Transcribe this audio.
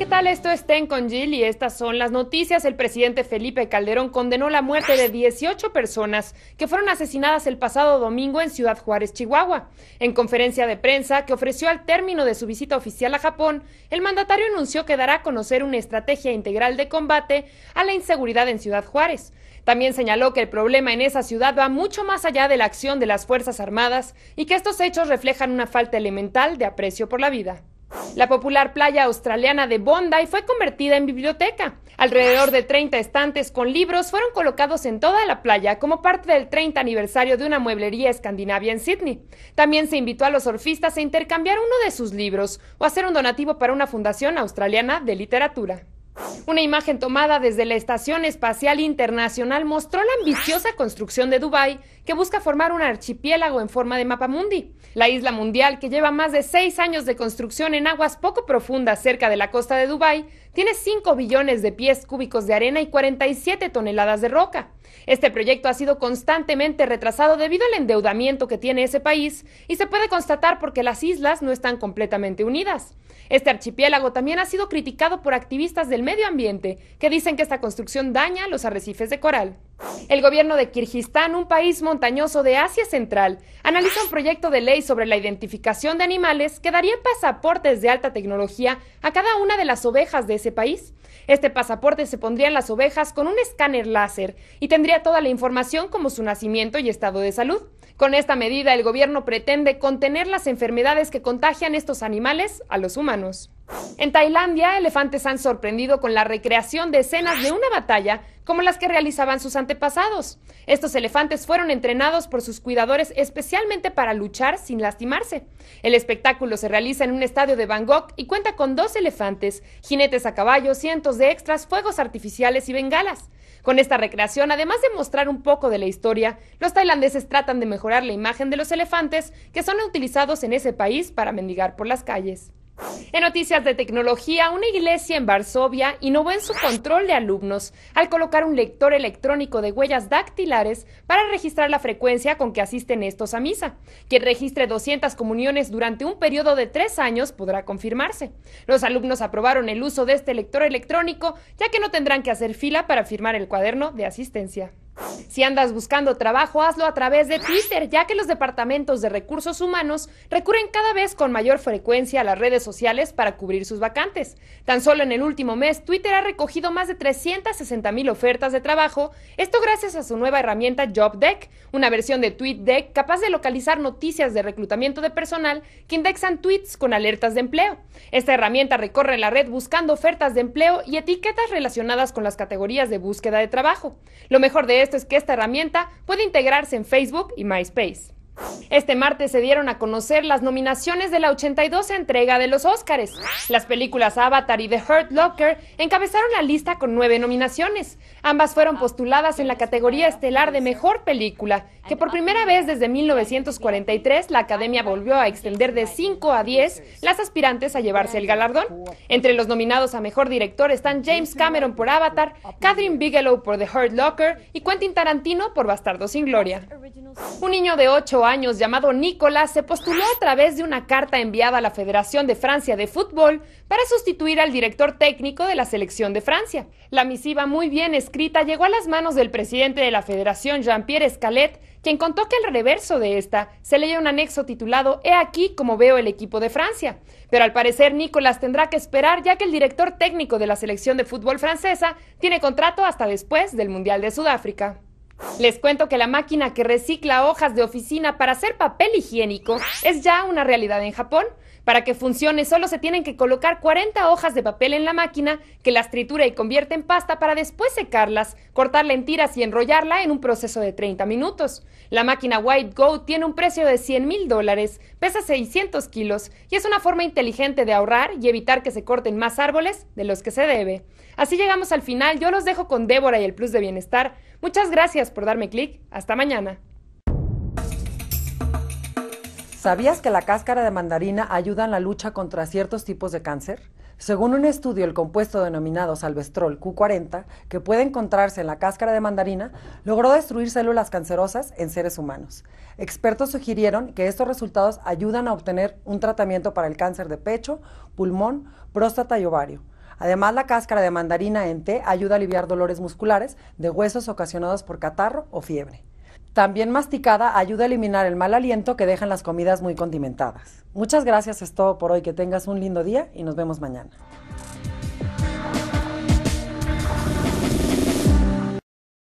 ¿qué tal? Esto es Ten con Jill y estas son las noticias. El presidente Felipe Calderón condenó la muerte de 18 personas que fueron asesinadas el pasado domingo en Ciudad Juárez, Chihuahua. En conferencia de prensa que ofreció al término de su visita oficial a Japón, el mandatario anunció que dará a conocer una estrategia integral de combate a la inseguridad en Ciudad Juárez. También señaló que el problema en esa ciudad va mucho más allá de la acción de las Fuerzas Armadas y que estos hechos reflejan una falta elemental de aprecio por la vida. La popular playa australiana de Bondi fue convertida en biblioteca. Alrededor de 30 estantes con libros fueron colocados en toda la playa como parte del 30 aniversario de una mueblería escandinavia en Sydney. También se invitó a los surfistas a intercambiar uno de sus libros o hacer un donativo para una fundación australiana de literatura. Una imagen tomada desde la Estación Espacial Internacional mostró la ambiciosa construcción de Dubái que busca formar un archipiélago en forma de mapa mundi. La isla mundial, que lleva más de seis años de construcción en aguas poco profundas cerca de la costa de Dubái, tiene 5 billones de pies cúbicos de arena y 47 toneladas de roca. Este proyecto ha sido constantemente retrasado debido al endeudamiento que tiene ese país y se puede constatar porque las islas no están completamente unidas. Este archipiélago también ha sido criticado por activistas del medio ambiente que dicen que esta construcción daña los arrecifes de coral. El gobierno de Kirguistán, un país montañoso de Asia Central, analiza un proyecto de ley sobre la identificación de animales que daría pasaportes de alta tecnología a cada una de las ovejas de ese país. Este pasaporte se pondría en las ovejas con un escáner láser y tendría toda la información como su nacimiento y estado de salud. Con esta medida, el gobierno pretende contener las enfermedades que contagian estos animales a los humanos. En Tailandia, elefantes han sorprendido con la recreación de escenas de una batalla como las que realizaban sus antepasados. Estos elefantes fueron entrenados por sus cuidadores especialmente para luchar sin lastimarse. El espectáculo se realiza en un estadio de Bangkok y cuenta con dos elefantes, jinetes a caballo, cientos de extras, fuegos artificiales y bengalas. Con esta recreación, además de mostrar un poco de la historia, los tailandeses tratan de mejorar la imagen de los elefantes que son utilizados en ese país para mendigar por las calles. En noticias de tecnología, una iglesia en Varsovia innovó en su control de alumnos al colocar un lector electrónico de huellas dactilares para registrar la frecuencia con que asisten estos a misa. Quien registre 200 comuniones durante un periodo de tres años podrá confirmarse. Los alumnos aprobaron el uso de este lector electrónico ya que no tendrán que hacer fila para firmar el cuaderno de asistencia. Si andas buscando trabajo, hazlo a través de Twitter, ya que los departamentos de recursos humanos recurren cada vez con mayor frecuencia a las redes sociales para cubrir sus vacantes. Tan solo en el último mes, Twitter ha recogido más de 360 ofertas de trabajo, esto gracias a su nueva herramienta JobDeck, una versión de TweetDeck capaz de localizar noticias de reclutamiento de personal que indexan tweets con alertas de empleo. Esta herramienta recorre la red buscando ofertas de empleo y etiquetas relacionadas con las categorías de búsqueda de trabajo. Lo mejor de esto esto es que esta herramienta puede integrarse en Facebook y MySpace. Este martes se dieron a conocer las nominaciones de la 82 entrega de los Óscares. Las películas Avatar y The Hurt Locker encabezaron la lista con nueve nominaciones. Ambas fueron postuladas en la categoría estelar de Mejor Película, que por primera vez desde 1943 la Academia volvió a extender de 5 a 10 las aspirantes a llevarse el galardón. Entre los nominados a Mejor Director están James Cameron por Avatar, Catherine Bigelow por The Hurt Locker y Quentin Tarantino por Bastardo sin Gloria. Un niño de 8 años años, llamado Nicolas, se postuló a través de una carta enviada a la Federación de Francia de Fútbol para sustituir al director técnico de la selección de Francia. La misiva muy bien escrita llegó a las manos del presidente de la Federación, Jean-Pierre Escalet, quien contó que al reverso de esta se leía un anexo titulado He aquí como veo el equipo de Francia. Pero al parecer Nicolás tendrá que esperar ya que el director técnico de la selección de fútbol francesa tiene contrato hasta después del Mundial de Sudáfrica. Les cuento que la máquina que recicla hojas de oficina para hacer papel higiénico es ya una realidad en Japón. Para que funcione solo se tienen que colocar 40 hojas de papel en la máquina que las tritura y convierte en pasta para después secarlas, cortarla en tiras y enrollarla en un proceso de 30 minutos. La máquina White Go tiene un precio de 100 mil dólares, pesa 600 kilos y es una forma inteligente de ahorrar y evitar que se corten más árboles de los que se debe. Así llegamos al final, yo los dejo con Débora y el Plus de Bienestar. Muchas gracias por darme clic. Hasta mañana. ¿Sabías que la cáscara de mandarina ayuda en la lucha contra ciertos tipos de cáncer? Según un estudio, el compuesto denominado salvestrol Q40, que puede encontrarse en la cáscara de mandarina, logró destruir células cancerosas en seres humanos. Expertos sugirieron que estos resultados ayudan a obtener un tratamiento para el cáncer de pecho, pulmón, próstata y ovario. Además, la cáscara de mandarina en té ayuda a aliviar dolores musculares de huesos ocasionados por catarro o fiebre. También masticada ayuda a eliminar el mal aliento que dejan las comidas muy condimentadas. Muchas gracias, es todo por hoy. Que tengas un lindo día y nos vemos mañana.